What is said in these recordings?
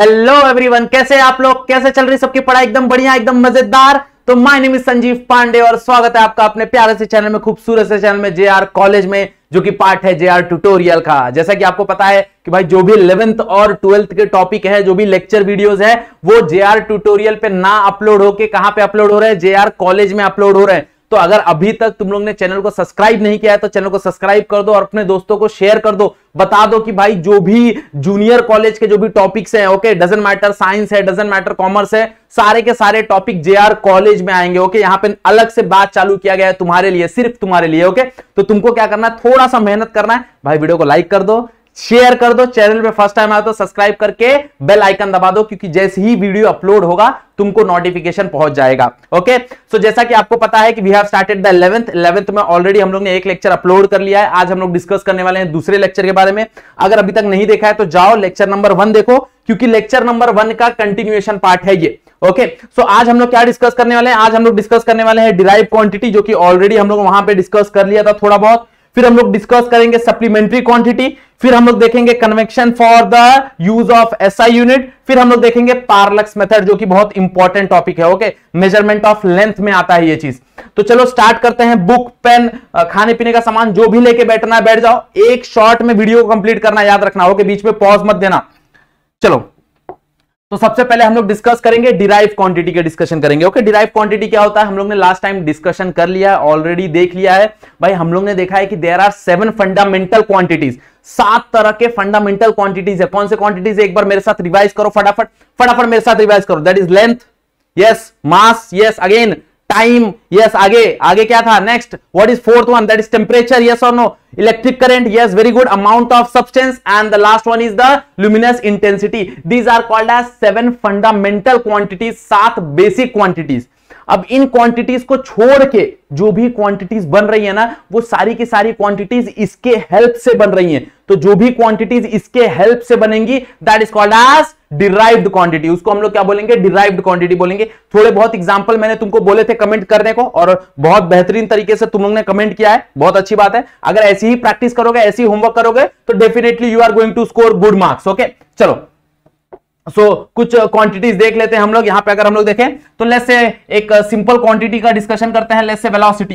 Hello everyone कैसे आप लोग कैसे चल रही सबकी पढ़ाई एकदम बढ़िया एकदम मजेदार तो my name is Sanjeev Pandey और स्वागत है आपका अपने प्यारे से चैनल में खूबसूरत से चैनल में जेआर कॉलेज में जो कि पार्ट है जेआर ट्यूटोरियल का जैसा कि आपको पता है कि भाई जो भी इलेवेंथ और ट्वेल्थ के टॉपिक है जो भी लेक्चर वीडियोस है वो जेआर ट्यूटोरियल पे ना अपलोड होके कहां पे अपलोड हो रहे हैं जेआर कॉलेज में अपलोड हो रहे हैं तो अगर अभी तक तुम लोग ने चैनल को सब्सक्राइब नहीं किया है तो चैनल को सब्सक्राइब कर दो और अपने दोस्तों को शेयर कर दो बता दो कि भाई जो भी जूनियर कॉलेज के जो भी टॉपिक्स हैं ओके डजेंट मैटर साइंस है डजेंट मैटर कॉमर्स है सारे के सारे टॉपिक जे कॉलेज में आएंगे ओके यहाँ पे अलग से बात चालू किया गया है तुम्हारे लिए सिर्फ तुम्हारे लिए ओके तो तुमको क्या करना है थोड़ा सा मेहनत करना है भाई वीडियो को लाइक कर दो शेयर कर दो चैनल पे फर्स्ट टाइम आए तो सब्सक्राइब करके बेल आइकन दबा दो क्योंकि जैसे ही वीडियो अपलोड होगा तुमको नोटिफिकेशन पहुंच जाएगा ओके सो so, जैसा कि आपको पता है कि we have started the eleventh eleventh में ऑलरेडी हम लोग ने एक लेक्चर अपलोड कर लिया है आज हम लोग डिस्कस करने वाले हैं दूसरे लेक्चर के बारे में अगर अभी तक नहीं देखा है तो जाओ लेक्चर नंबर वन देखो क्योंकि लेक्चर नंबर वन का कंटिन्यूएशन पार्ट है ये ओके okay, सो so आज हम लोग क्या डिस्कस करने वाले हैं आज हम लोग डिस्कस करने वाले हैं डिराइव क्वांटिटी जो कि ऑलरेडी हम लोग वहां पे डिस्कस कर लिया था थोड़ा बहुत फिर हम लोग डिस्कस करेंगे सप्लीमेंट्री क्वांटिटी फिर हम लोग देखेंगे convention for the use of SI unit फिर हम लोग देखेंगे पार्लक्स मेथड जो कि बहुत इंपॉर्टेंट टॉपिक है ओके मेजरमेंट ऑफ लेंथ में आता है ये चीज तो चलो स्टार्ट करते हैं बुक पेन खाने पीने का सामान जो भी लेके बैठना है बैठ जाओ एक शॉर्ट में वीडियो को कंप्लीट करना याद रखना ओके बीच में पॉज मत देना चलो तो सबसे पहले हम लोग डिस्कस करेंगे डिराइव क्वांटिटी के डिस्कशन करेंगे ओके डिराइव क्वांटिटी क्या होता है हम लोग ने लास्ट टाइम डिस्कशन कर लिया है ऑलरेडी देख लिया है भाई हम लोग ने देखा है कि there are seven fundamental quantities सात तरह के फंडामेंटल क्वांटिटीज है कौन से क्वांटिटीज एक बार मेरे साथ रिवाइज करो फटाफट फटाफट मेरे साथ रिवाइज करो that is length yes mass yes again time yes आगे आगे क्या था next what is fourth one that is temperature yes और no electric current yes very good amount of substance and the last one is the luminous intensity these are called as seven fundamental quantities सात basic quantities अब इन quantities को छोड़ के जो भी quantities बन रही है ना वो सारी की सारी क्वांटिटीज इसके हेल्प से बन रही हैं तो जो भी क्वांटिटीज इसके हेल्प से बनेंगी that is called as derived quantity उसको हम लोग क्या बोलेंगे डिराइव्ड क्वांटिटी बोलेंगे थोड़े बहुत एग्जाम्पल मैंने तुमको बोले थे कमेंट करने को और बहुत बेहतरीन तरीके से तुम लोग ने कमेंट किया है बहुत अच्छी बात है अगर ऐसी ही प्रैक्टिस करोगे ऐसी होमवर्क करोगे तो definitely you are going to score good marks okay चलो सो so, कुछ क्वांटिटीज देख लेते हैं हम लोग यहां पे अगर हम लोग देखें तो लेस से एक सिंपल क्वांटिटी का डिस्कशन करते हैं लेस से वेलोसिटी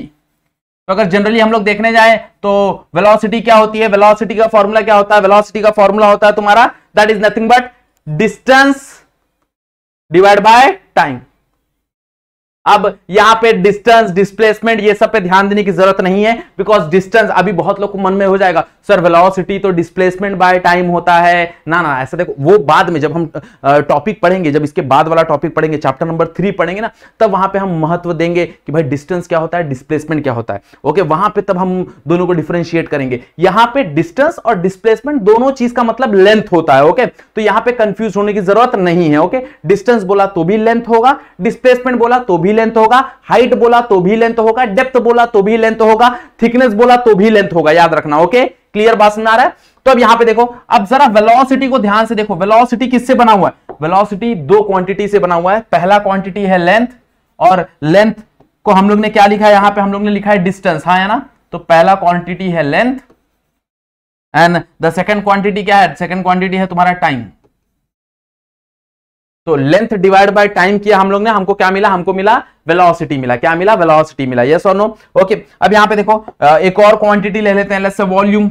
तो अगर जनरली हम लोग देखने जाए तो वेलोसिटी क्या होती है वेलोसिटी का फॉर्मूला क्या होता है वेलोसिटी का फॉर्मूला होता है तुम्हारा that is nothing but distance divide by time अब यहां पे डिस्टेंस डिस्प्लेसमेंट ये सब पे ध्यान देने की जरूरत नहीं है बिकॉज डिस्टेंस अभी बहुत लोग को मन में हो जाएगा सर वेलोसिटी तो डिस्प्लेसमेंट बाय टाइम होता है ना ना ऐसा देखो वो बाद में जब हम टॉपिक पढ़ेंगे जब इसके बाद वाला टॉपिक पढ़ेंगे चैप्टर नंबर थ्री पढ़ेंगे ना तब वहां पर हम महत्व देंगे कि भाई डिस्टेंस क्या होता है डिस्प्लेसमेंट क्या होता है ओके वहां पर तब हम दोनों को डिफ्रेंशिएट करेंगे यहां पर डिस्टेंस और डिस्प्लेसमेंट दोनों चीज का मतलब लेंथ होता है ओके तो यहां पर कंफ्यूज होने की जरूरत नहीं है ओके डिस्टेंस बोला तो भी लेंथ होगा डिस्प्लेसमेंट बोला तो भी भी लेंथ होगा हाइट बोला तो भी लेंथ होगा डेप्थ बोला तो भी लेंथ होगा थिकनेस बोला तो भी लेंथ होगा याद रखना ओके क्लियर बात समझ आ रहा है तो अब यहां पे देखो अब जरा वेलोसिटी को ध्यान से देखो वेलोसिटी किससे बना हुआ है वेलोसिटी दो क्वांटिटी से बना हुआ है पहला क्वांटिटी है लेंथ और लेंथ को हम लोग ने क्या लिखा है यहां पे हम लोग ने लिखा है डिस्टेंस हाँ है ना तो पहला क्वांटिटी है length and the second quantity क्या है सेकंड क्वांटिटी है तुम्हारा टाइम तो लेंथ डिवाइड बाय टाइम किया हम लोग ने हमको क्या मिला हमको मिला वेलोसिटी मिला क्या मिला वेलोसिटी मिला यस और नो ओके अब यहां पे देखो एक और क्वांटिटी ले लेते हैं लेट्स से वॉल्यूम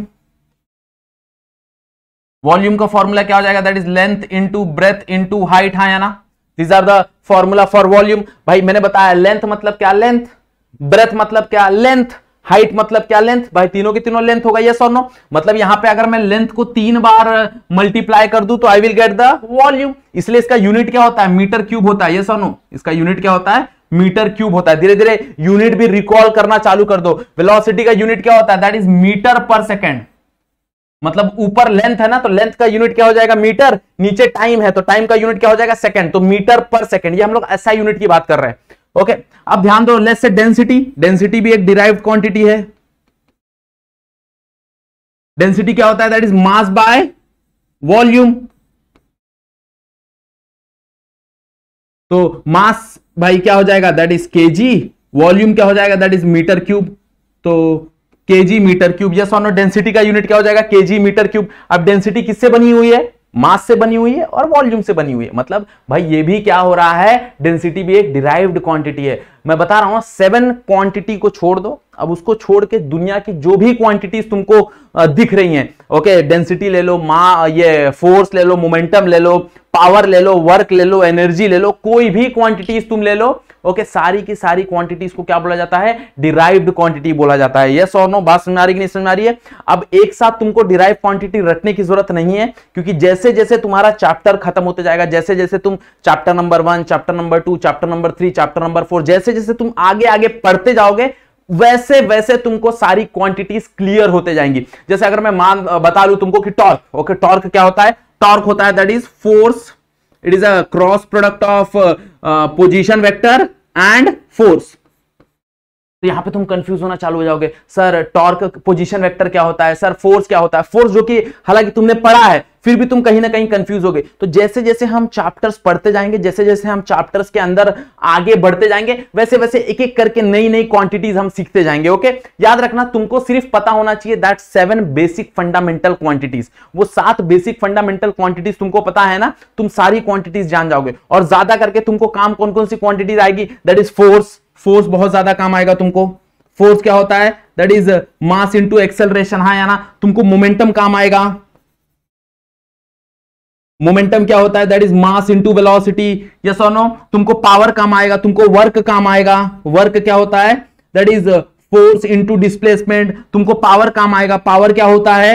वॉल्यूम का फॉर्मूला क्या हो जाएगा that is length into breadth into height हाँ ना these are the formula for volume भाई मैंने बताया लेंथ मतलब क्या लेंथ ब्रेथ मतलब क्या लेंथ हाइट मतलब क्या लेंथ भाई तीनों के तीनों लेंथ होगा यस और नो मतलब यहां पे अगर मैं लेंथ को तीन बार मल्टीप्लाई कर दू तो I will get the volume इसलिए इसका यूनिट क्या होता है मीटर क्यूब होता है यस और नो इसका यूनिट क्या होता है मीटर क्यूब होता है धीरे धीरे यूनिट भी रिकॉल करना चालू कर दो वेलोसिटी का यूनिट क्या होता है that is metre per second मतलब ऊपर लेंथ है ना तो लेंथ का यूनिट क्या हो जाएगा मीटर नीचे टाइम है तो टाइम का यूनिट क्या हो जाएगा सेकंड तो मीटर पर सेकंड ये हम लोग ऐसा यूनिट की बात कर रहे हैं ओके अब ध्यान दो लेस से डेंसिटी डेंसिटी भी एक डिराइव क्वांटिटी है डेंसिटी क्या होता है that is mass by volume तो मास भाई क्या हो जाएगा दैट इज केजी वॉल्यूम क्या हो जाएगा दैट इज मीटर क्यूब तो KG metre cube yes on density का यूनिट क्या हो जाएगा केजी मीटर क्यूब अब डेंसिटी किससे बनी हुई है मास से बनी हुई है और वॉल्यूम से बनी हुई है मतलब भाई ये भी क्या हो रहा है डेंसिटी भी एक डिराइव्ड क्वांटिटी है मैं बता रहा हूं सेवन क्वांटिटी को छोड़ दो अब उसको छोड़ के दुनिया की जो भी क्वांटिटीज तुमको दिख रही हैं ओके डेंसिटी ले लो मा ये फोर्स ले लो मोमेंटम ले लो पावर ले लो वर्क ले लो एनर्जी ले लो कोई भी क्वांटिटीज तुम ले लो ओके सारी की सारी क्वांटिटीज को क्या बोला जाता है डिराइव्ड क्वांटिटी बोला जाता है यस और नो बात समझ आ रही नहीं समझ आ रही है अब एक साथ तुमको डिराइव क्वांटिटी रखने की जरूरत नहीं है क्योंकि जैसे जैसे तुम्हारा चैप्टर खत्म होते जाएगा जैसे जैसे तुम chapter number one chapter number two chapter number three chapter number four जैसे जैसे तुम आगे आगे पढ़ते जाओगे वैसे वैसे तुमको सारी क्वांटिटीज क्लियर होते जाएंगी जैसे अगर मैं मान बता लू तुमको कि टॉर्क ओके टॉर्क क्या होता है टॉर्क होता है that is force it is a cross product of position vector and force तो यहां पे तुम कंफ्यूज होना चालू हो जाओगे सर टॉर्क पोजीशन वेक्टर क्या होता है सर फोर्स क्या होता है फोर्स जो कि हालांकि तुमने पढ़ा है फिर भी तुम कहीं ना कहीं कंफ्यूज हो गए तो जैसे जैसे हम चैप्टर्स पढ़ते जाएंगे जैसे जैसे हम चैप्टर्स के अंदर आगे बढ़ते जाएंगे वैसे वैसे एक एक करके नई नई क्वांटिटीज हम सीखते जाएंगे ओके याद रखना तुमको सिर्फ पता होना चाहिए that seven basic fundamental quantities वो सात बेसिक फंडामेंटल क्वांटिटीज तुमको पता है ना तुम सारी क्वांटिटीज जान जाओगे और ज्यादा करके तुमको काम कौन कौन सी क्वांटिटीज आएगी दैट इज फोर्स फोर्स बहुत ज्यादा काम आएगा तुमको फोर्स क्या होता है that is mass into acceleration हा या ना तुमको मोमेंटम काम आएगा मोमेंटम क्या होता है that is mass into velocity yes और नो तुमको पावर काम आएगा तुमको वर्क काम आएगा वर्क क्या होता है that is force into displacement तुमको पावर काम आएगा पावर क्या होता है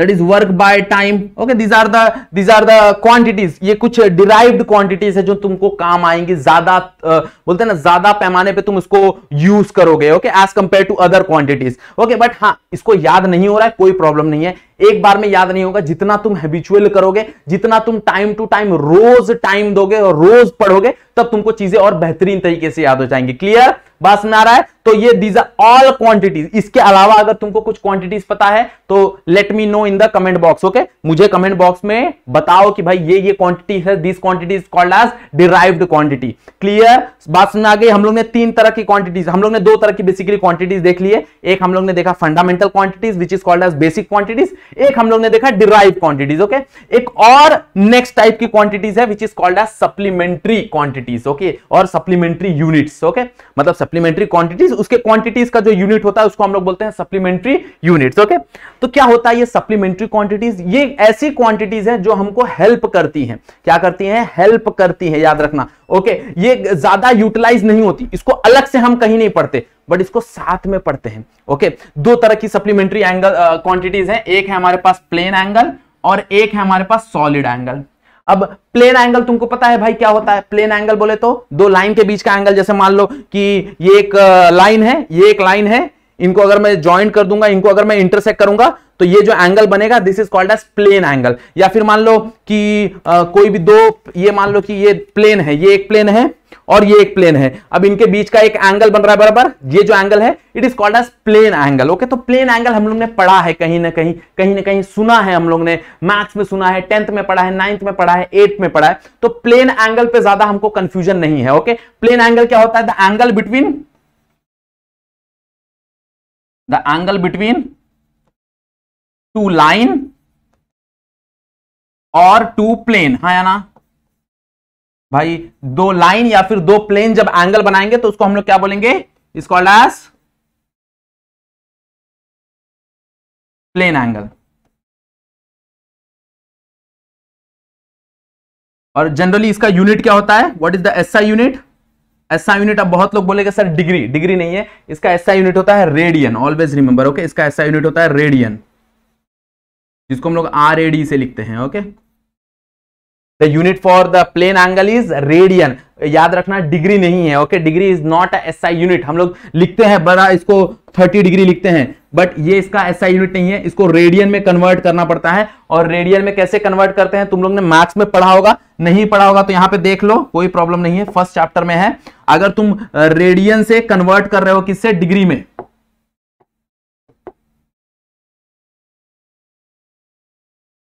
that is work by time okay these are these are the quantities ये कुछ डिराइव्ड क्वांटिटीज है जो तुमको काम आएंगी ज्यादा बोलते हैं ना ज्यादा पैमाने पे तुम इसको यूज करोगे okay as compare to other quantities okay but हाँ इसको याद नहीं हो रहा है कोई प्रॉब्लम नहीं है एक बार में याद नहीं होगा जितना तुम हैबिचुअल करोगे जितना तुम टाइम टू टाइम रोज टाइम दोगे और रोज पढ़ोगे तब तुमको चीजें और बेहतरीन तरीके से याद हो जाएंगे क्लियर बात सुना रहा है तो ये दीज आर ऑल क्वांटिटीज इसके अलावा अगर तुमको कुछ क्वांटिटीज पता है तो let me know in the comment box okay मुझे कमेंट बॉक्स में बताओ कि भाई ये ये क्वांटिटी है this quantity is called as derived quantity clear बात समझ आ गई हम लोग ने तीन तरह की क्वांटिटीज हम लोग ने दो तरह की बेसिकली क्वांटिटीज देख लिए एक हम लोग ने देखा fundamental quantities which is called as basic quantities एक हम लोग ने देखा डिराइव क्वांटिटीज ओके एक और नेक्स्ट टाइप की क्वांटिटीज है which is called as supplementary quantities okay और सप्लीमेंट्री यूनिट्स ओके मतलब सप्लीमेंट्री क्वांटिटीज उसके क्वांटिटीज का जो यूनिट होता है उसको हम लोग बोलते हैं सप्लीमेंट्री यूनिट्स ओके तो क्या होता है ये सप्लीमेंट्री क्वांटिटीज ये ऐसी क्वांटिटीज है जो हमको हेल्प करती है क्या करती है हेल्प करती है याद रखना ओके ये ज्यादा यूटिलाइज नहीं होती इसको अलग से हम कहीं नहीं पढ़ते बट इसको साथ में पढ़ते हैं ओके दो तरह की सप्लीमेंट्री एंगल क्वांटिटीज हैं एक है हमारे पास प्लेन एंगल और एक है हमारे पास सॉलिड एंगल अब प्लेन एंगल तुमको पता है भाई क्या होता है प्लेन एंगल बोले तो दो लाइन के बीच का एंगल जैसे मान लो कि ये एक लाइन है ये एक लाइन है इनको अगर मैं ज्वाइन कर दूंगा इनको अगर मैं इंटरसेक्ट करूंगा तो ये जो एंगल बनेगा this is called as plane angle या फिर मान लो कि आ, कोई भी दो ये मान लो कि ये प्लेन है ये एक प्लेन है और ये एक प्लेन है अब इनके बीच का एक एंगल बन रहा है बराबर ये जो एंगल है it is called as plane angle okay तो प्लेन एंगल हम लोग ने पढ़ा है कहीं ना कहीं कहीं ना कहीं सुना है हम लोग ने मैथ्स में सुना है टेंथ में पढ़ा है नाइन्थ में पढ़ा है एट में पढ़ा है तो प्लेन एंगल पे ज्यादा हमको कंफ्यूजन नहीं है ओके प्लेन एंगल क्या होता है the angle between the angle between two line और टू प्लेन हाँ या ना भाई दो लाइन या फिर दो प्लेन जब एंगल बनाएंगे तो उसको हम लोग क्या बोलेंगे is called as plane angle और जनरली इसका यूनिट क्या होता है what is the SI unit ऐसा यूनिट अब बहुत लोग बोलेगा सर डिग्री डिग्री नहीं है इसका ऐसा यूनिट होता है रेडियन ऑलवेज रिमेंबर ओके इसका ऐसा यूनिट होता है रेडियन जिसको हम लोग आर से लिखते हैं okay the unit for the plane angle is radian याद रखना डिग्री नहीं है okay degree is not S I unit हम लोग लिखते हैं बड़ा इसको 30 डिग्री लिखते हैं बट ये इसका एस आई यूनिट नहीं है इसको रेडियन में कन्वर्ट करना पड़ता है और रेडियन में कैसे कन्वर्ट करते हैं तुम लोग ने मैथ्स में पढ़ा होगा नहीं पढ़ा होगा तो यहाँ पे देख लो कोई प्रॉब्लम नहीं है फर्स्ट चैप्टर में है अगर तुम रेडियन से कन्वर्ट कर रहे हो किससे डिग्री में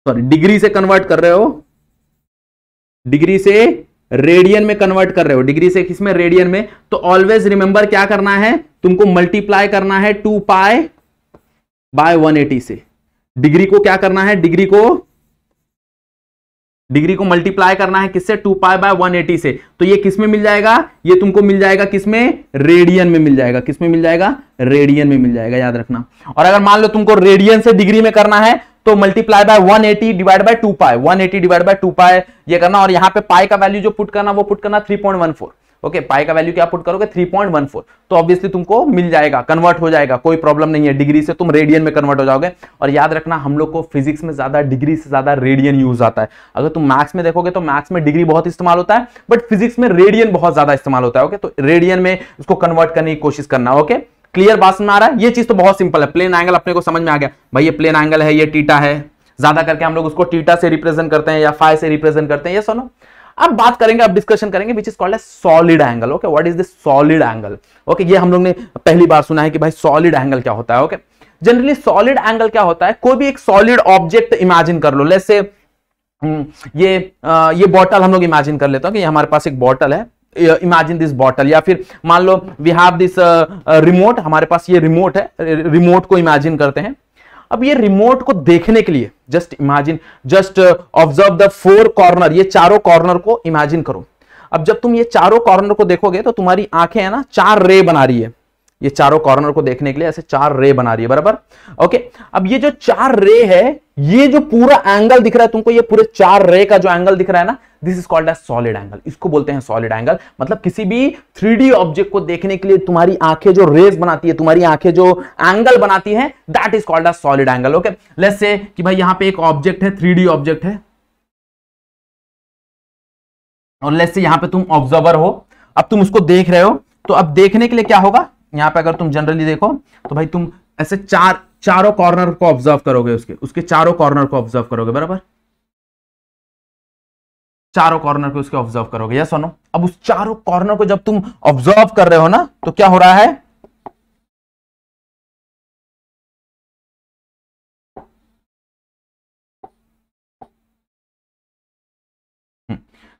सॉरी डिग्री से कन्वर्ट कर रहे हो डिग्री से रेडियन में कन्वर्ट कर रहे हो डिग्री से किसमें रेडियन में तो ऑलवेज रिमेंबर क्या करना है तुमको मल्टीप्लाई करना है टू पाए बाय 180 से डिग्री को क्या करना है डिग्री को डिग्री को मल्टीप्लाई करना है किससे टू पाए बाय 180 से तो ये किसमें मिल जाएगा ये तुमको मिल जाएगा किसमें रेडियन में मिल जाएगा किसमें मिल जाएगा रेडियन में मिल जाएगा याद रखना और अगर मान लो तुमको रेडियन से डिग्री में करना है तो multiply by 180 eighty divide by two pi one eighty divide by two pi ये करना और यहाँ पे पाई का वैल्यू जो पुट करना वो पुट करना 3.14 ओके पाई का वैल्यू क्या पुट करोगे 3.14 तो ऑब्वियसली तुमको मिल जाएगा कन्वर्ट हो जाएगा कोई प्रॉब्लम नहीं है डिग्री से तुम रेडियन में कन्वर्ट हो जाओगे और याद रखना हम लोग को फिजिक्स में ज्यादा डिग्री से ज्यादा रेडियन यूज आता है अगर तुम मैथ्स में देखोगे तो मैथ्स में डिग्री बहुत इस्तेमाल होता है बट फिजिक्स में रेडियन बहुत ज्यादा इस्तेमाल होता है ओके तो रेडियन में उसको कन्वर्ट करने की कोशिश करना ओके क्लियर बात में आ रहा है ये चीज तो बहुत सिंपल है प्लेन एंगल अपने को समझ में आ गया भाई ये प्लेन एंगल है ये टीटा है ज्यादा करके हम लोग उसको टीटा से रिप्रेजेंट करते हैं या फाइव से रिप्रेजेंट करते हैं ये सुनो अब बात करेंगे अब डिस्कशन करेंगे which is called a solid angle okay what is this solid angle okay ये हम लोग ने पहली बार सुना है कि भाई सॉलिड एंगल क्या होता है ओके जनरली सॉलिड एंगल क्या होता है कोई भी एक सॉलिड ऑब्जेक्ट इमेजिन कर लो लेसे हम्म, ये ये बॉटल हम लोग इमेजिन कर लेते हैं कि ये हमारे पास एक बॉटल है इमेजिन दिस बॉटल या फिर मान लो वी हैव दिस रिमोट हमारे पास ये रिमोट है रिमोट को इमेजिन करते हैं अब ये रिमोट को देखने के लिए just imagine just observe the four corner ये चारों कॉर्नर को इमेजिन करो अब जब तुम ये चारों कॉर्नर को देखोगे तो तुम्हारी आंखें है ना चार रे बना रही है ये चारों कॉर्नर को देखने के लिए ऐसे चार रे बना रही है बराबर ओके अब ये जो चार रे है ये जो पूरा एंगल दिख रहा है तुमको ये पूरे चार रे का जो एंगल दिख रहा है ना this is called as solid angle इसको बोलते हैं सॉलिड एंगल मतलब किसी भी थ्री ऑब्जेक्ट को देखने के लिए तुम्हारी आंखें जो रेस बनाती है तुम्हारी आंखें जो एंगल बनाती है that is called as solid angle okay let's say कि भाई यहां पे एक ऑब्जेक्ट है थ्री ऑब्जेक्ट है और लेट्स से यहां पे तुम ऑब्जर्वर हो अब तुम उसको देख रहे हो तो अब देखने के लिए क्या होगा यहां पे अगर तुम जनरली देखो तो भाई तुम ऐसे चार चारों कॉर्नर को ऑब्जर्व करोगे उसके उसके चारों कॉर्नर को ऑब्जर्व करोगे बराबर चारों कॉर्नर को उसके ऑब्जर्व करोगे यस सुनो अब उस चारों कॉर्नर को जब तुम ऑब्जर्व कर रहे हो ना तो क्या हो रहा है हम्म।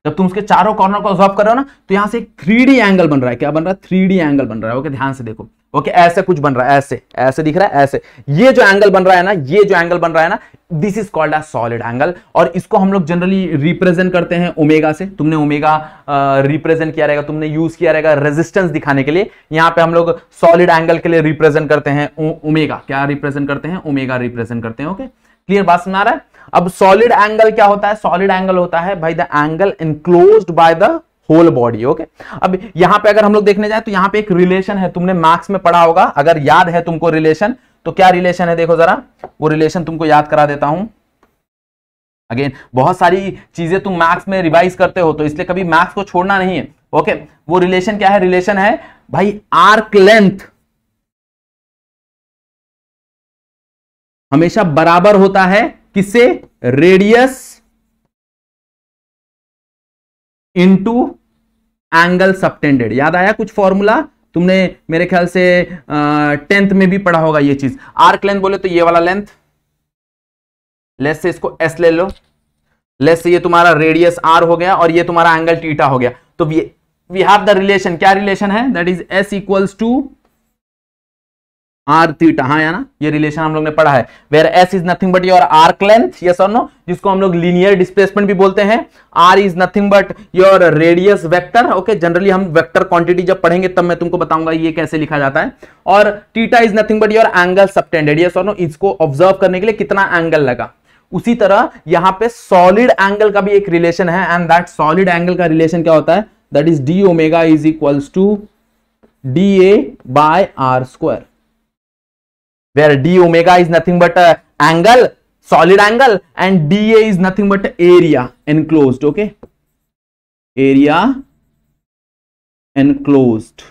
जब तुम उसके चारों कॉर्नर को ऑब्जर्व कर रहे हो ना तो यहां से एक थ्री एंगल बन रहा है क्या बन रहा है थ्री एंगल बन रहा है ओके ध्यान से देखो ओके okay, ऐसे कुछ बन रहा है ऐसे ऐसे दिख रहा है ऐसे ये जो एंगल बन रहा है ना ये जो एंगल बन रहा है ना this is called a solid angle और इसको हम लोग जनरली रिप्रेजेंट करते हैं ओमेगा से तुमने ओमेगा रिप्रेजेंट किया रहेगा तुमने यूज किया रहेगा रेजिस्टेंस दिखाने के लिए यहाँ पे हम लोग सॉलिड एंगल के लिए रिप्रेजेंट करते हैं ओमेगा क्या रिप्रेजेंट करते हैं ओमेगा रिप्रेजेंट करते हैं ओके क्लियर बात सुना रहा है अब सॉलिड एंगल क्या होता है सॉलिड एंगल होता है भाई the angle enclose by the whole body okay अब यहां पे अगर हम लोग देखने जाए तो यहां पे एक रिलेशन है तुमने मार्क्स में पढ़ा होगा अगर याद है तुमको रिलेशन तो क्या रिलेशन है देखो जरा वो रिलेशन तुमको याद करा देता हूं अगेन बहुत सारी चीजें तुम मैथ्स में रिवाइज करते हो तो इसलिए कभी मैथ्स को छोड़ना नहीं है ओके वो रिलेशन क्या है रिलेशन है भाई आर्क लेंथ हमेशा बराबर होता है किससे रेडियस इंटू एंगल सबटेंडेड याद आया कुछ फॉर्मूला तुमने मेरे ख्याल से टेंथ में भी पढ़ा होगा ये चीज आर्क लेंथ बोले तो ये वाला लेंथ लेस से इसको एस ले लो लेस से ये तुम्हारा रेडियस आर हो गया और ये तुम्हारा एंगल टीटा हो गया तो वी हैव द रिलेशन क्या रिलेशन है that is S equals to R theta हाँ ना ये रिलेशन हम लोग ने पढ़ा है where S is nothing but your arc length yes और नो जिसको हम लोग लीनियर डिस्प्लेसमेंट भी बोलते हैं R is nothing but your radius vector okay generally हम वेक्टर क्वांटिटी जब पढ़ेंगे तब मैं तुमको बताऊंगा ये कैसे लिखा जाता है और theta is nothing but your angle subtended yes और नो इसको ऑब्जर्व करने के लिए कितना एंगल लगा उसी तरह यहाँ पे सॉलिड एंगल का भी एक रिलेशन है एंड दैट सॉलिड एंगल का रिलेशन क्या होता है that is D omega is equals to D A by R square where d omega is nothing but a angle solid angle and da is nothing but area enclosed okay area enclosed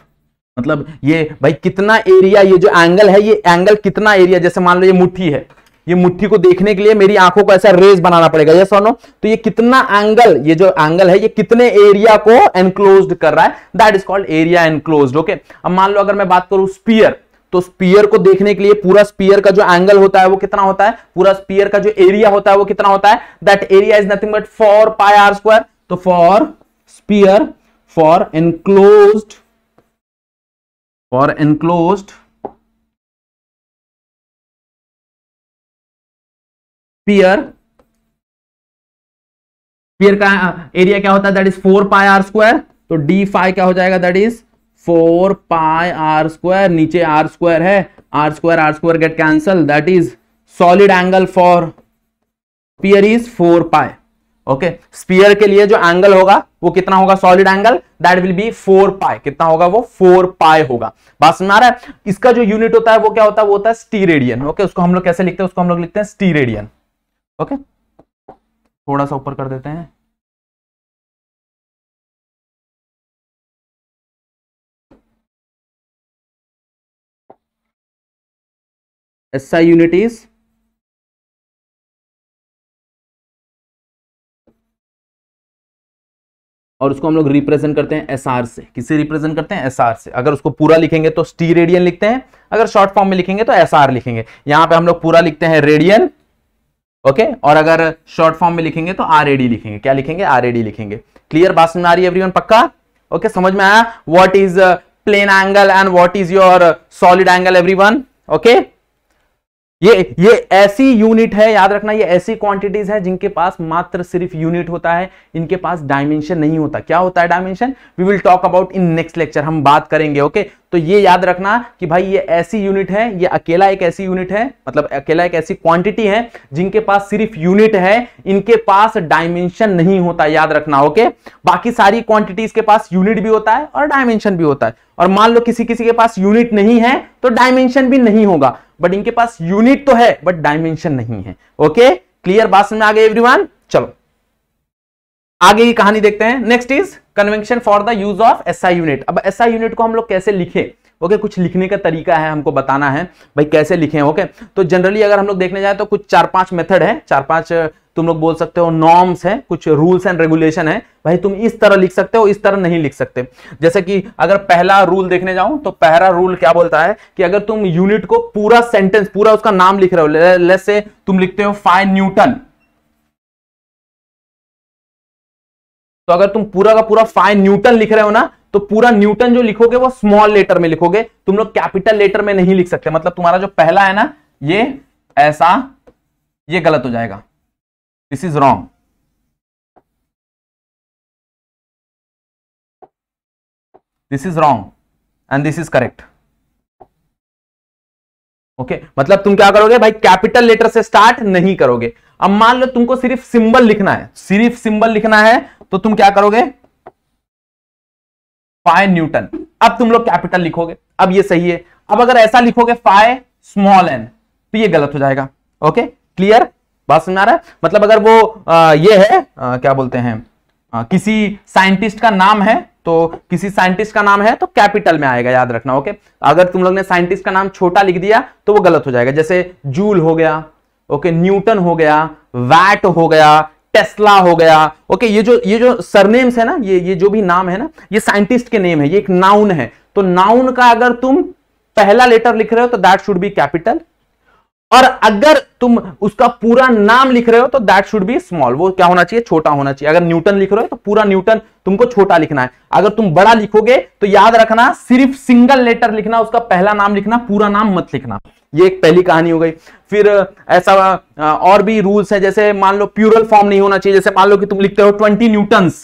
मतलब ये भाई कितना area ये जो angle है ये angle कितना area जैसे मान लो ये मुट्ठी है ये मुट्ठी को देखने के लिए मेरी आंखों को ऐसा रेस बनाना पड़ेगा यस नो तो ये कितना एंगल ये जो एंगल है ये कितने एरिया को एनक्लोज कर रहा है that is called area enclose okay अब मान लो अगर मैं बात करूं स्पीयर तो स्पीयर को देखने के लिए पूरा स्पीयर का जो एंगल होता है वो कितना होता है पूरा स्पीयर का जो एरिया होता है वो कितना होता है that area is nothing but four pi R square तो for sphere for enclose for enclose sphere sphere का एरिया uh, क्या होता है that is four pi R square तो डी फाइव क्या हो जाएगा that is four pi R square नीचे आर स्क्वायर है R square R square get cancel that is solid angle for sphere is four pi okay sphere के लिए जो angle होगा वो कितना होगा solid angle that will be four pi कितना होगा वो फोर पाई होगा बात सुन आ रहा है इसका जो यूनिट होता है वो क्या होता है वो होता है स्टी रेडियन ओके उसको हम लोग कैसे लिखते हैं उसको हम लोग लिखते हैं स्टी रेडियन ओके थोड़ा सा ऊपर कर देते हैं SI unit is और उसको हम लोग रिप्रेजेंट करते हैं एस आर से किससे रिप्रेजेंट करते हैं एस आर से अगर उसको पूरा लिखेंगे तो स्टी रेडियन लिखते हैं अगर शॉर्ट फॉर्म में लिखेंगे तो एस आर लिखेंगे यहां पे हम लोग पूरा लिखते हैं रेडियन ओके और अगर शॉर्ट फॉर्म में लिखेंगे तो आर एडी लिखेंगे क्या लिखेंगे आर एडी लिखेंगे क्लियर बात सुन आ रही है एवरीवन पक्का ओके समझ में आया what is plane angle and what is your solid angle everyone okay ये ये ऐसी यूनिट है याद रखना ये ऐसी क्वांटिटीज है जिनके पास मात्र सिर्फ यूनिट होता है इनके पास डायमेंशन नहीं होता क्या होता है dimension we will talk about in next lecture हम बात करेंगे ओके okay? तो ये याद रखना कि भाई ये ऐसी यूनिट है ये अकेला एक ऐसी यूनिट है मतलब अकेला एक ऐसी क्वांटिटी है जिनके पास सिर्फ यूनिट है इनके पास डायमेंशन नहीं होता याद रखना ओके बाकी सारी क्वांटिटीज के पास यूनिट भी होता है और डायमेंशन भी होता है और मान लो किसी किसी के पास यूनिट नहीं है तो डायमेंशन भी नहीं होगा बट इनके पास यूनिट तो है बट डायमेंशन नहीं है ओके क्लियर बात समझ आ गए एवरीवन चलो आगे की कहानी देखते हैं next is convention for the use of S I unit अब एस आई यूनिट को हम लोग कैसे लिखे ओके okay, कुछ लिखने का तरीका है हमको बताना है भाई कैसे लिखें ओके okay? तो जनरली अगर हम लोग देखने जाए तो कुछ चार पांच मेथड है चार पांच तुम लोग बोल सकते हो नॉर्म्स है कुछ रूल्स एंड रेगुलेशन है भाई तुम इस तरह लिख सकते हो इस तरह नहीं लिख सकते जैसे कि अगर पहला रूल देखने जाऊं तो पहला रूल क्या बोलता है कि अगर तुम यूनिट को पूरा सेंटेंस पूरा उसका नाम लिख रहे हो लेस से तुम लिखते हो फाइव न्यूटन तो अगर तुम पूरा का पूरा फाइव न्यूटन लिख रहे हो ना तो पूरा न्यूटन जो लिखोगे वो स्मॉल लेटर में लिखोगे तुम लोग कैपिटल लेटर में नहीं लिख सकते मतलब तुम्हारा जो पहला है ना ये ऐसा ये गलत हो जाएगा this is wrong this is wrong and this is correct okay मतलब तुम क्या करोगे भाई कैपिटल लेटर से स्टार्ट नहीं करोगे अब मान लो तुमको सिर्फ सिंबल लिखना है सिर्फ सिंबल लिखना है तो तुम क्या करोगे फाइव न्यूटन अब तुम लोग कैपिटल लिखोगे अब ये सही है अब अगर ऐसा लिखोगे फाइव स्मॉल एन तो ये गलत हो जाएगा ओके क्लियर बात समझ आ रहा है मतलब अगर वो आ, ये है आ, क्या बोलते हैं आ, किसी साइंटिस्ट का नाम है तो किसी साइंटिस्ट का नाम है तो कैपिटल में आएगा याद रखना ओके अगर तुम लोग ने साइंटिस्ट का नाम छोटा लिख दिया तो वो गलत हो जाएगा जैसे जूल हो गया ओके न्यूटन हो गया वैट हो गया टेस्ला हो गया ओके ये जो ये जो सरनेम्स है ना ये ये जो भी नाम है ना ये साइंटिस्ट के नेम है ये एक नाउन है तो नाउन का अगर तुम पहला लेटर लिख रहे हो तो दैट शुड बी कैपिटल और अगर तुम उसका पूरा नाम लिख रहे हो तो दैट शुड बी स्मॉल वो क्या होना चाहिए छोटा होना चाहिए अगर न्यूटन लिख रहे हो तो पूरा न्यूटन तुमको छोटा लिखना है अगर तुम बड़ा लिखोगे तो याद रखना सिर्फ सिंगल लेटर लिखना उसका पहला नाम लिखना पूरा नाम मत लिखना ये एक पहली कहानी हो गई फिर ऐसा और भी रूल्स है जैसे मान लो प्यूरल फॉर्म नहीं होना चाहिए जैसे मान लो कि तुम लिखते हो ट्वेंटी न्यूटन्स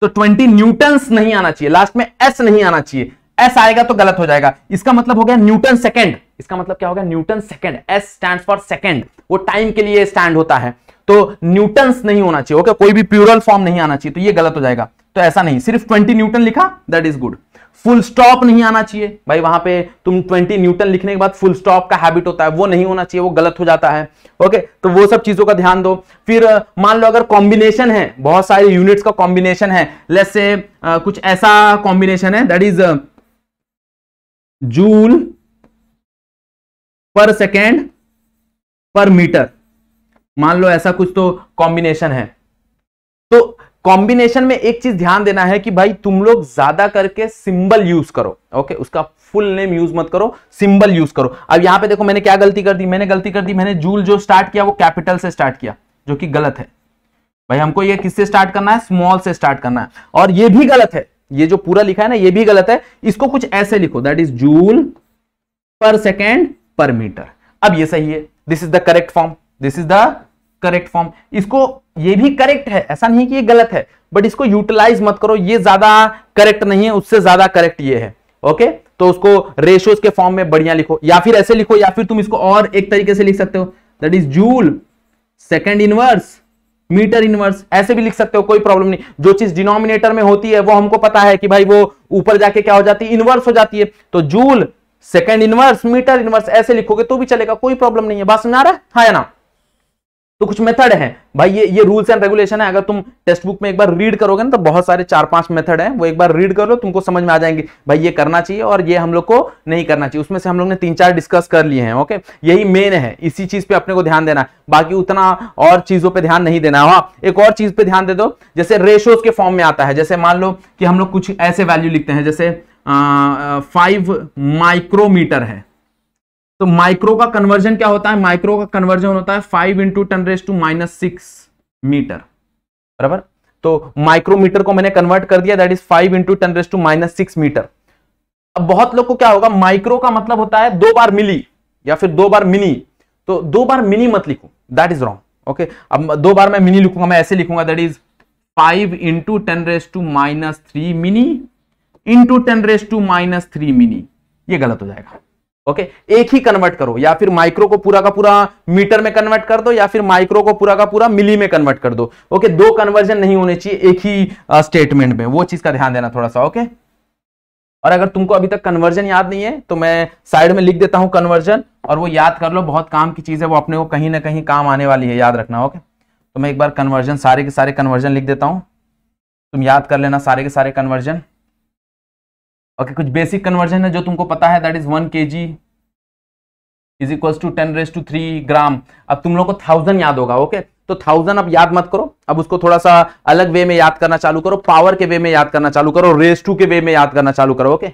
तो ट्वेंटी न्यूटन्स नहीं आना चाहिए लास्ट में एस नहीं आना चाहिए एस आएगा तो गलत हो जाएगा इसका मतलब हो गया न्यूटन सेकेंड इसका मतलब क्या हो गया newton second S stand for second वो टाइम के लिए स्टैंड होता है तो न्यूटन नहीं होना चाहिए ओके कोई भी प्यूरल फॉर्म नहीं आना चाहिए तो ये गलत हो जाएगा तो ऐसा नहीं सिर्फ ट्वेंटी न्यूटन लिखा that is good full stop नहीं आना चाहिए भाई वहां पे तुम 20 न्यूटन लिखने के बाद फुल स्टॉप का हैबिट होता है वो नहीं होना चाहिए वो गलत हो जाता है ओके तो वो सब चीजों का ध्यान दो फिर मान लो अगर कॉम्बिनेशन है बहुत सारे यूनिट्स का कॉम्बिनेशन है लेट्स से कुछ ऐसा कॉम्बिनेशन है that is joule per second per metre मान लो ऐसा कुछ तो कॉम्बिनेशन है तो कॉम्बिनेशन में एक चीज ध्यान देना है कि भाई तुम लोग ज्यादा करके सिंबल यूज करो ओके उसका फुल नेम यूज मत करो सिंबल यूज करो अब यहां पे देखो मैंने क्या गलती कर दी मैंने गलती कर दी मैंने जूल जो स्टार्ट किया वो कैपिटल से स्टार्ट किया जो कि गलत है भाई हमको ये किससे स्टार्ट करना है स्मॉल से स्टार्ट करना है और ये भी गलत है ये जो पूरा लिखा है ना ये भी गलत है इसको कुछ ऐसे लिखो that is joule per second per metre अब ये सही है this is the correct form this is the correct form इसको ये भी करेक्ट है ऐसा नहीं कि ये गलत है बट इसको यूटिलाइज मत करो ये ज्यादा करेक्ट नहीं है उससे ज्यादा करेक्ट ये है ओके तो उसको रेशियोज के फॉर्म में बढ़िया लिखो या फिर ऐसे लिखो या फिर तुम इसको और एक तरीके से लिख सकते हो that is joule second inverse metre inverse ऐसे भी लिख सकते हो कोई प्रॉब्लम नहीं जो चीज डिनोमिनेटर में होती है वो हमको पता है कि भाई वो ऊपर जाके क्या हो जाती है इनवर्स हो जाती है तो joule second inverse metre inverse ऐसे लिखोगे तो भी चलेगा कोई प्रॉब्लम नहीं है बात समझा रहा है हाँ या ना तो कुछ मेथड है भाई ये ये रूल्स एंड रेगुलेशन है अगर तुम टेक्स्ट बुक में एक बार रीड करोगे ना तो बहुत सारे चार पांच मेथड है वो एक बार रीड कर लो तुमको समझ में आ जाएंगे भाई ये करना चाहिए और ये हम लोग को नहीं करना चाहिए उसमें से हम लोग ने तीन चार डिस्कस कर लिए हैं ओके यही मेन है इसी चीज पे अपने को ध्यान देना है बाकी उतना और चीजों पर ध्यान नहीं देना हाँ एक और चीज पे ध्यान दे दो जैसे रेशोज के फॉर्म में आता है जैसे मान लो कि हम लोग कुछ ऐसे वैल्यू लिखते हैं जैसे फाइव माइक्रोमीटर है तो माइक्रो का कन्वर्जन क्या होता है माइक्रो का कन्वर्जन होता है five into ten raise to minus six metre बराबर तो माइक्रोमीटर को मैंने कन्वर्ट कर दिया that is five into ten raise to minus six metre अब बहुत लोग को क्या होगा माइक्रो का मतलब होता है दो बार मिली या फिर दो बार मिनी तो दो बार मिनी मत लिखो दैट इज रॉन्ग ओके अब दो बार मैं मिनी लिखूंगा मैं ऐसे लिखूंगा that is five into ten raise to minus three mini into ten raise to minus three mini ये गलत हो जाएगा ओके okay? एक ही कन्वर्ट करो या फिर माइक्रो को पूरा का पूरा मीटर में कन्वर्ट कर दो या फिर माइक्रो को पूरा का पूरा मिली में कन्वर्ट कर दो ओके okay? दो कन्वर्जन नहीं होने चाहिए एक ही स्टेटमेंट में वो चीज का ध्यान देना थोड़ा सा ओके okay? और अगर तुमको अभी तक कन्वर्जन याद नहीं है तो मैं साइड में लिख देता हूं कन्वर्जन और वो याद कर लो बहुत काम की चीज है वो अपने को कहीं ना कहीं काम आने वाली है याद रखना ओके तो मैं एक बार कन्वर्जन सारे के सारे कन्वर्जन लिख देता हूं तुम याद कर लेना सारे के सारे कन्वर्जन ओके कुछ बेसिक कन्वर्जन है जो तुमको पता है that is one K G is equal to ten raise to three gram अब तुम लोग को थाउजेंड याद होगा ओके okay? तो थाउजेंड अब याद मत करो अब उसको थोड़ा सा अलग वे में याद करना चालू करो पावर के वे में याद करना चालू करो रेस टू के वे में याद करना चालू करो ओके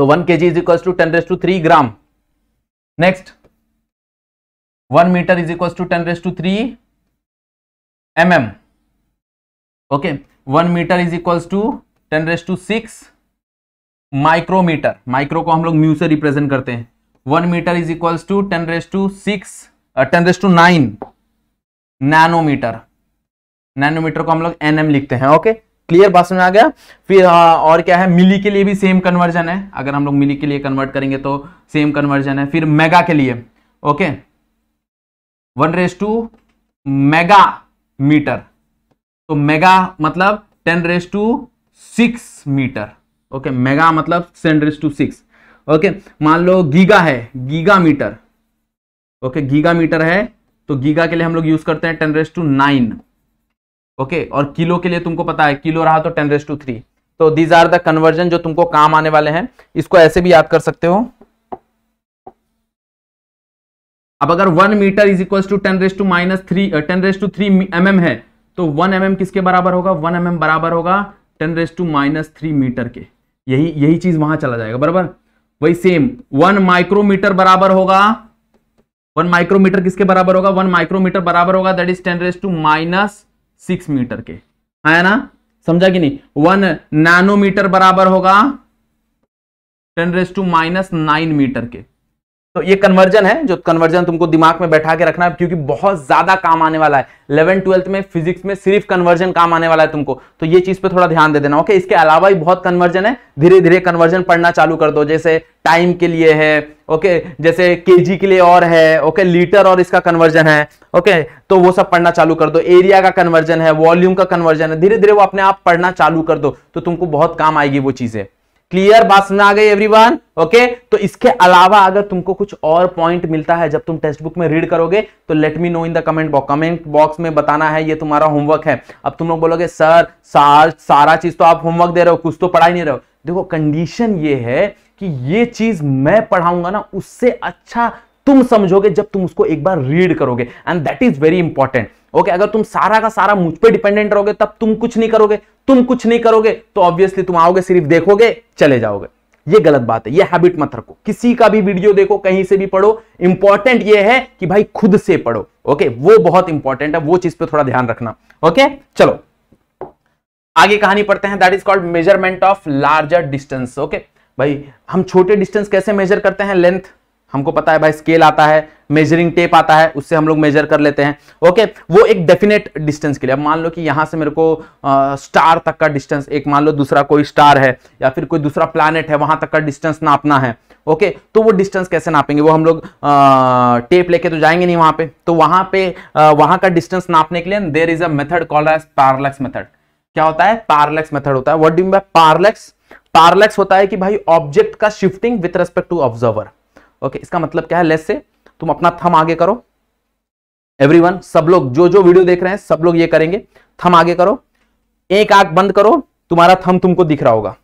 तो one K G is equal to ten raise to three gram next one metre is equal to ten raise to three M M okay one metre is equals to ten raise to six micrometre micro को हम लोग mu से represent करते हैं one metre is equals to ten raise to six ten raise to nine nanometre nanometre को हम लोग NM लिखते हैं ओके क्लियर बात में आ गया फिर आ, uh, और क्या है मिली के लिए भी सेम कन्वर्जन है अगर हम लोग मिली के लिए कन्वर्ट करेंगे तो सेम कन्वर्जन है फिर मेगा के लिए okay one raise to mega metre तो मेगा मतलब ten raise to six metre okay mega मतलब ten raise to six okay मान लो गीगा है giga metre okay giga metre है तो गीगा के लिए हम लोग यूज करते हैं ten raise to nine okay और किलो के लिए तुमको पता है किलो रहा तो टेन रेस टू थ्री तो दीज आर द कन्वर्जन जो तुमको काम आने वाले हैं इसको ऐसे भी याद कर सकते हो अब अगर one metre is equal to ten raise to minus three ten raise to three M है तो वन एम mm किसके बराबर होगा वन एम mm बराबर होगा ten raise to minus three metre के यही यही चीज वहां चला जाएगा बराबर वही सेम वन माइक्रोमीटर बराबर होगा वन माइक्रोमीटर किसके बराबर होगा वन माइक्रोमीटर बराबर होगा that is ten raise to minus six metre के है हाँ ना समझा कि नहीं वन नैनोमीटर बराबर होगा ten raise to minus nine metre के तो ये कन्वर्जन है जो कन्वर्जन तुमको दिमाग में बैठा के रखना है क्योंकि बहुत ज्यादा काम आने वाला है इलेवन ट्वेल्थ में फिजिक्स में सिर्फ कन्वर्जन काम आने वाला है तुमको तो ये चीज पे थोड़ा ध्यान दे देना ओके इसके अलावा भी बहुत कन्वर्जन है धीरे धीरे कन्वर्जन पढ़ना चालू कर दो जैसे टाइम के लिए है ओके जैसे के के लिए और है ओके लीटर और इसका कन्वर्जन है ओके तो वो सब पढ़ना चालू कर दो एरिया का कन्वर्जन है वॉल्यूम का कन्वर्जन है धीरे धीरे वो अपने आप पढ़ना चालू कर दो तो तुमको बहुत काम आएगी वो चीजें क्लियर बात समझ आ गई एवरीवन ओके तो इसके अलावा अगर तुमको कुछ और पॉइंट मिलता है जब तुम टेक्स्ट बुक में रीड करोगे तो let me know in the comment box comment box में बताना है ये तुम्हारा होमवर्क है अब तुम लोग बोलोगे सर सार, सारा चीज तो आप होमवर्क दे रहे हो कुछ तो पढ़ा ही नहीं रहे हो देखो कंडीशन ये है कि ये चीज मैं पढ़ाऊंगा ना उससे अच्छा तुम समझोगे जब तुम उसको एक बार रीड करोगे and that is very important okay अगर तुम सारा का सारा मुझ पर डिपेंडेंट रहोगे तब तुम कुछ नहीं करोगे तुम कुछ नहीं करोगे तो ऑब्वियसली तुम आओगे सिर्फ देखोगे चले जाओगे ये गलत बात है ये हैबिट मत रखो किसी का भी वीडियो देखो कहीं से भी पढ़ो इंपॉर्टेंट ये है कि भाई खुद से पढ़ो ओके वो बहुत इंपॉर्टेंट है वो चीज पे थोड़ा ध्यान रखना ओके चलो आगे कहानी पढ़ते हैं that is called measurement of larger distance okay भाई हम छोटे डिस्टेंस कैसे मेजर करते हैं लेंथ हमको पता है भाई स्केल आता है मेजरिंग टेप आता है उससे हम लोग मेजर कर लेते हैं ओके वो एक डेफिनेट डिस्टेंस के लिए अब मान लो कि यहां से मेरे को आ, स्टार तक का डिस्टेंस एक मान लो दूसरा कोई स्टार है या फिर कोई दूसरा प्लानट है वहां तक का डिस्टेंस नापना है ओके तो वो डिस्टेंस कैसे नापेंगे वो हम लोग टेप लेके तो जाएंगे नहीं वहां पे तो वहां पे आ, वहां का डिस्टेंस नापने के लिए there is a method called as method क्या होता है पार्लेक्स मेथड होता है what do by parallax parallax होता है कि भाई ऑब्जेक्ट का shifting with respect to observer okay इसका मतलब क्या है लेस से तुम अपना थम आगे करो एवरीवन सब लोग जो जो वीडियो देख रहे हैं सब लोग ये करेंगे थम आगे करो एक आंख बंद करो तुम्हारा थम तुमको दिख रहा होगा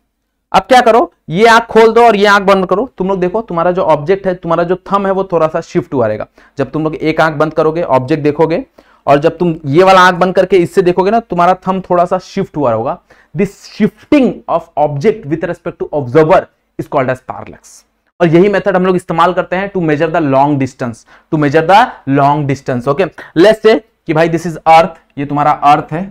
अब क्या करो ये आंख खोल दो और ये आंख बंद करो तुम लोग देखो तुम्हारा जो ऑब्जेक्ट है तुम्हारा जो थम है वो थोड़ा सा शिफ्ट हुआ रहेगा जब तुम लोग एक आंख बंद करोगे ऑब्जेक्ट देखोगे और जब तुम ये वाला आंख बंद करके इससे देखोगे ना तुम्हारा थम थोड़ा सा शिफ्ट हुआ होगा this shifting of object with respect to observer is called as parallax और यही मेथड हम लोग इस्तेमाल करते हैं to measure the long distance to measure the long distance okay let's say कि भाई दिस इज अर्थ ये तुम्हारा अर्थ है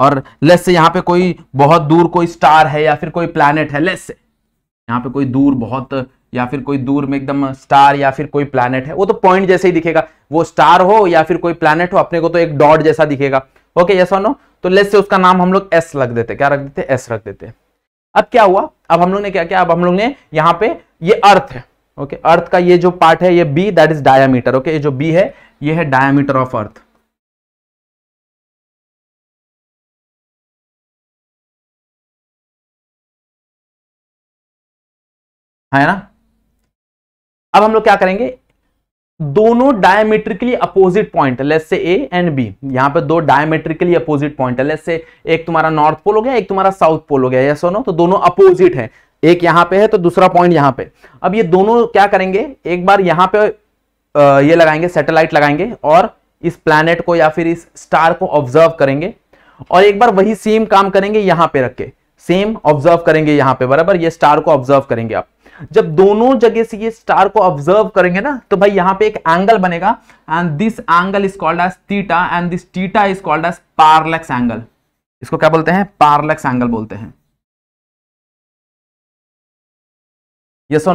और लेट्स से यहां पे कोई बहुत दूर कोई स्टार है या फिर कोई प्लैनेट है लेट्स से यहां पे कोई दूर बहुत या फिर कोई दूर में एकदम स्टार या फिर कोई प्लैनेट है वो तो पॉइंट जैसे ही दिखेगा वो स्टार हो या फिर कोई प्लैनेट हो अपने को तो एक डॉट जैसा दिखेगा ओके यस और नो तो लेट्स से उसका नाम हम लोग एस रख देते क्या रख देते एस रख देते हैं अब क्या हुआ अब हम लोग ने क्या किया अब हम लोग ने यहां पे ये अर्थ है ओके okay? अर्थ का ये जो पार्ट है ये B that is diameter okay ये जो बी है ये है डायामीटर ऑफ अर्थ है ना अब हम लोग क्या करेंगे दोनों डायमेट्रिकली अपोजिट पॉइंट लेस से ए एंड बी यहां पे दो डायमेट्रिकली अपोजिट पॉइंट है से एक तुम्हारा नॉर्थ पोल हो गया एक तुम्हारा साउथ पोल हो गया यस सोनो तो दोनों अपोजिट है एक यहां पे है तो दूसरा पॉइंट यहां पे अब ये दोनों क्या करेंगे एक बार यहां पे ये लगाएंगे सैटेलाइट लगाएंगे और इस प्लैनेट को या फिर इस स्टार को ऑब्जर्व करेंगे और एक बार वही सेम काम करेंगे यहां पे रख के सेम ऑब्जर्व करेंगे यहां पे बराबर ये स्टार को ऑब्जर्व करेंगे आप जब दोनों जगह से ये स्टार को ऑब्जर्व करेंगे ना तो भाई यहाँ पे एक एंगल बनेगा and this angle is called as theta and this theta is called as parallax angle इसको क्या बोलते हैं पार्लेक्स एंगल बोलते हैं ये yes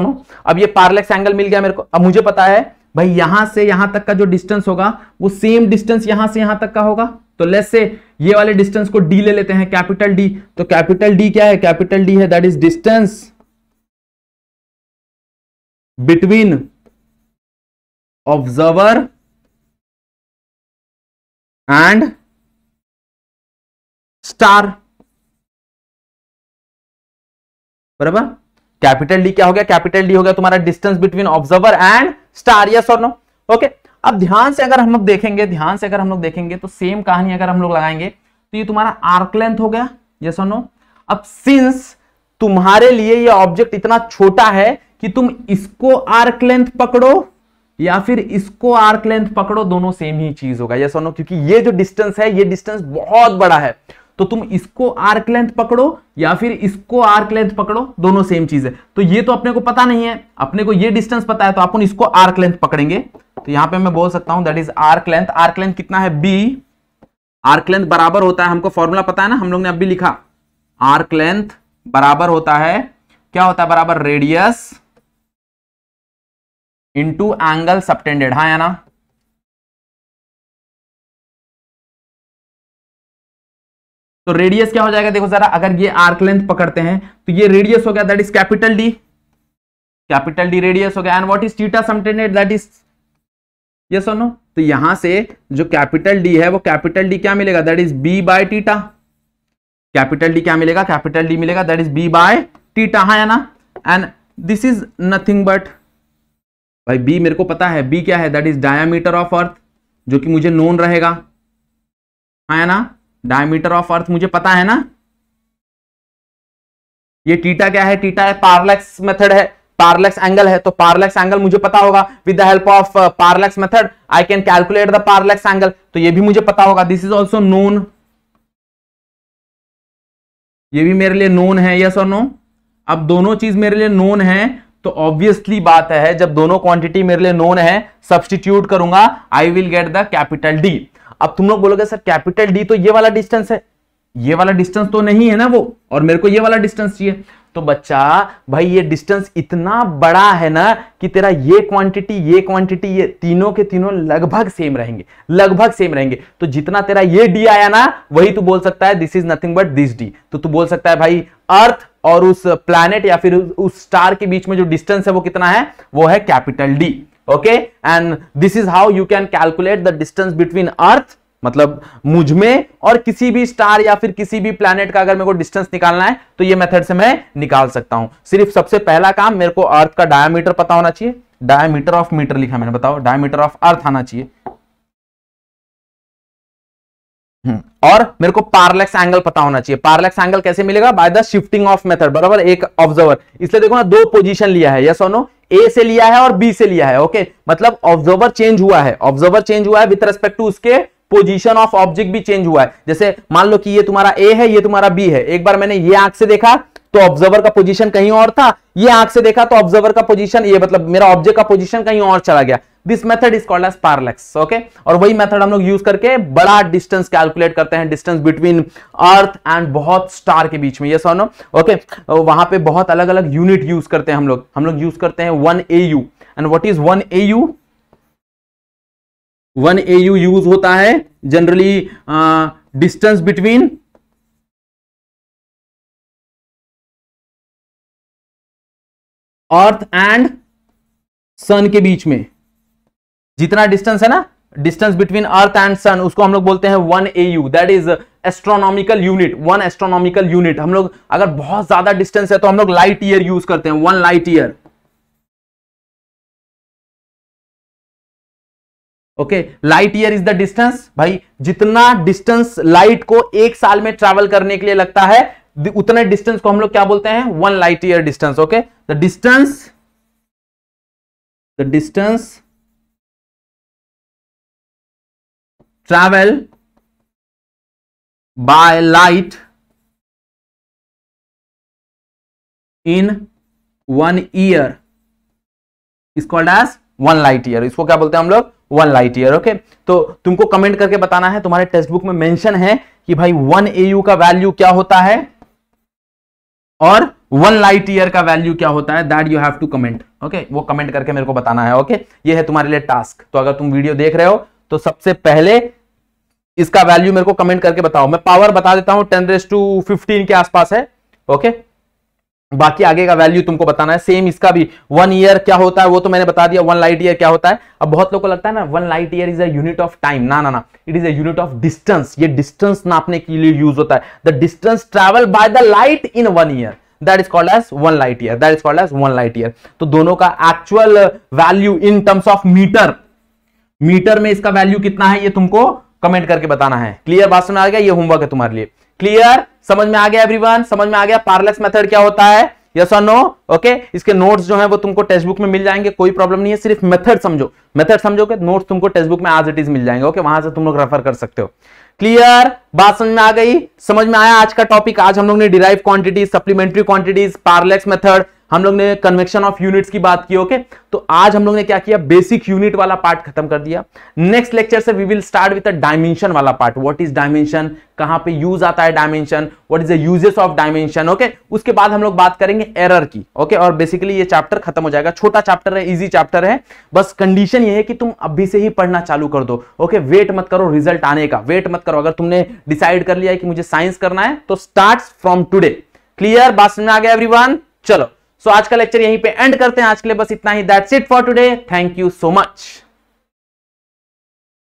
अब ये पार्लेक्स एंगल मिल गया मेरे को अब मुझे पता है भाई यहां से यहां तक का जो डिस्टेंस होगा वो सेम डिस्टेंस यहां से यहां तक का होगा तो लेट्स से ये वाले डिस्टेंस को डी ले लेते हैं कैपिटल डी तो कैपिटल डी क्या है कैपिटल डी है that is distance between observer and star बराबर कैपिटल डी क्या हो गया कैपिटल डी हो गया तुम्हारा distance between observer and star yes और नो ओके अब ध्यान से अगर हम लोग देखेंगे ध्यान से अगर हम लोग देखेंगे तो सेम कहानी अगर हम लोग लगाएंगे तो ये तुम्हारा आर्क लेंथ हो गया यस और नो अब सिंस तुम्हारे लिए ये ऑब्जेक्ट इतना छोटा है कि तुम इसको आर्क लेंथ पकड़ो या फिर इसको आर्क लेंथ पकड़ो दोनों सेम ही चीज होगा यस नो क्योंकि ये जो डिस्टेंस है ये डिस्टेंस बहुत बड़ा है तो तुम इसको आर्क लेंथ पकड़ो या फिर इसको आर्क लेंथ पकड़ो दोनों सेम चीज है तो ये तो अपने को पता नहीं है अपने को ये डिस्टेंस पता है तो अपन इसको आर्क लेंथ पकड़ेंगे तो यहां पे मैं बोल सकता हूं that is arc length arc length कितना है बी आर्क लेंथ बराबर होता है हमको फॉर्मूला पता है ना हम लोग ने अभी लिखा आर्क लेंथ बराबर होता है क्या होता है बराबर रेडियस इंटू एंगल सबटेंडेड हाँ ना तो रेडियस क्या हो जाएगा देखो जरा अगर ये आर्क लेंथ पकड़ते हैं तो ये रेडियस हो गया that is capital D capital D radius हो गया and what is theta subtended that is ये सुनो तो यहां से जो कैपिटल डी है वो कैपिटल डी क्या मिलेगा that is B by theta capital D क्या मिलेगा कैपिटल डी मिलेगा that is B by theta हाँ ना and this is nothing but भाई बी मेरे को पता है बी क्या है that is diameter of earth जो कि मुझे नोन रहेगा हाँ है ना डायमीटर ऑफ अर्थ मुझे पता है ना ये टीटा क्या है टीटा है पार्लेक्स मेथड है पार्लेक्स एंगल है तो पार्लेक्स एंगल मुझे पता होगा with the help of parallax method I can calculate the parallax angle तो ये भी मुझे पता होगा दिस इज ऑल्सो नोन ये भी मेरे लिए नोन है यस और नो अब दोनों चीज मेरे लिए नोन है तो ऑब्वियसली बात है जब दोनों क्वांटिटी मेरे लिए नोन है सब्सटीट्यूट करूंगा I will get the capital D अब तुम लोग बोलोगे सर कैपिटल डी तो ये वाला डिस्टेंस है ये वाला डिस्टेंस तो नहीं है ना वो और मेरे को ये वाला डिस्टेंस चाहिए तो बच्चा भाई ये डिस्टेंस इतना बड़ा है ना कि तेरा ये क्वांटिटी ये क्वांटिटी ये तीनों के तीनों लगभग सेम रहेंगे लगभग सेम रहेंगे तो जितना तेरा ये डी आया ना वही तू बोल सकता है this is nothing but this D तो तू बोल सकता है भाई अर्थ और उस प्लैनेट या फिर उस स्टार के बीच में जो डिस्टेंस है वो कितना है वो है capital D okay and this is how you can calculate the distance between earth मतलब मुझ में और किसी भी स्टार या फिर किसी भी प्लैनेट का अगर मेरे को डिस्टेंस निकालना है तो ये मेथड से मैं निकाल सकता हूं सिर्फ सबसे पहला काम मेरे को अर्थ का डायमीटर पता होना चाहिए डायमीटर ऑफ मीटर लिखा मैंने बताओ डायमीटर ऑफ अर्थ आना चाहिए हम्म, और मेरे को पार्लेक्स एंगल पता होना चाहिए पार्लेक्स एंगल कैसे मिलेगा by the shifting of method बराबर एक ऑब्जर्वर इसलिए देखो ना दो पोजीशन लिया है यस और नो ए से लिया है और बी से लिया है ओके मतलब ऑब्जर्वर चेंज हुआ है ऑब्जर्वर चेंज हुआ है विथ रेस्पेक्ट टू उसके पोजीशन ऑफ ऑब्जेक्ट भी चेंज हुआ है जैसे मान लो कि ये तुम्हारा ए है ये तुम्हारा बी है एक बार मैंने ये आंख से देखा तो ऑब्जर्वर का पोजीशन कहीं और था ये आंख से देखा तो ऑब्जर्वर का पोजीशन ये मतलब मेरा ऑब्जेक्ट का पोजीशन कहीं और चला गया this method is called as parallax okay और वही मेथड हम लोग यूज करके बड़ा डिस्टेंस कैलकुलेट करते हैं डिस्टेंस बिटवीन अर्थ एंड बहुत स्टार के बीच में ये सोनो ओके वहां पे बहुत अलग अलग यूनिट यूज करते हैं हम लोग हम लोग यूज करते हैं one A U and what is one A U one A U use होता है generally distance between earth and sun के बीच में जितना डिस्टेंस है ना distance between earth and sun उसको हम लोग बोलते हैं one A U that is astronomical unit one astronomical unit हम लोग अगर बहुत ज्यादा डिस्टेंस है तो हम लोग लाइट ईयर यूज करते हैं one light year okay light year is the distance भाई जितना डिस्टेंस लाइट को एक साल में ट्रैवल करने के लिए लगता है उतने डिस्टेंस को हम लोग क्या बोलते हैं one light year distance okay the distance the distance travel by light in one year is called as one light year इसको क्या बोलते हैं हम लोग वन लाइट ईयर ओके तो तुमको कमेंट करके बताना है तुम्हारे टेक्स्ट बुक में मेंशन है कि भाई वन एयू का वैल्यू क्या होता है और वन लाइट ईयर का वैल्यू क्या होता है that you have to comment okay वो कमेंट करके मेरे को बताना है ओके okay? ये है तुम्हारे लिए टास्क तो अगर तुम वीडियो देख रहे हो तो सबसे पहले इसका वैल्यू मेरे को कमेंट करके बताओ मैं पावर बता देता हूं टेन रेस टू फिफ्टीन के आसपास है ओके okay? बाकी आगे का वैल्यू तुमको बताना है सेम इसका भी वन ईयर क्या होता है वो तो मैंने बता दिया वन लाइट ईयर क्या होता है अब बहुत लोगों को लगता है ना one light year is at of time ना ना ना it is at of distance ये डिस्टेंस नापने के लिए यूज होता है the distance travel by the light in one year That is called as one light year. That is called as one light year. तो दोनों का actual value in terms of meter, meter में इसका value कितना है ये तुमको comment करके बताना है Clear बात सुना आ गया ये होमवर्क है तुम्हारे लिए क्लियर समझ में आ गया एवरीवन समझ में आ गया पार्लेक्स मेथड क्या होता है यस और नो ओके इसके नोट्स जो है वो तुमको टेक्स्ट बुक में मिल जाएंगे कोई प्रॉब्लम नहीं है सिर्फ मेथड समझो मेथड समझोगे नोट्स तुमको टेक्स्ट बुक में आज इट इज मिल जाएंगे ओके okay? वहां से तुम लोग रेफर कर सकते हो क्लियर बात समझ में आ गई समझ में आया आज का टॉपिक आज हम लोग ने derive quantities supplementary quantities parallax method हम लोग ने कन्वेक्शन ऑफ यूनिट्स की बात की ओके okay? तो आज हम लोग ने क्या किया बेसिक यूनिट वाला पार्ट खत्म कर दिया नेक्स्ट लेक्चर से we will start with dimension वाला पार्ट व्हाट इज डायमेंशन कहां पे यूज आता है dimension what is the uses of dimension okay उसके बाद हम लोग बात करेंगे एरर की ओके okay? और बेसिकली ये चैप्टर खत्म हो जाएगा छोटा चैप्टर है इजी चैप्टर है बस कंडीशन ये है कि तुम अभी से ही पढ़ना चालू कर दो ओके okay? वेट मत करो रिजल्ट आने का वेट मत करो अगर तुमने डिसाइड कर लिया कि मुझे साइंस करना है तो स्टार्ट फ्रॉम टूडे क्लियर बात समझ में आ गया एवरीवन चलो सो आज का लेक्चर यहीं पे एंड करते हैं आज के लिए बस इतना ही that's it for today thank you so much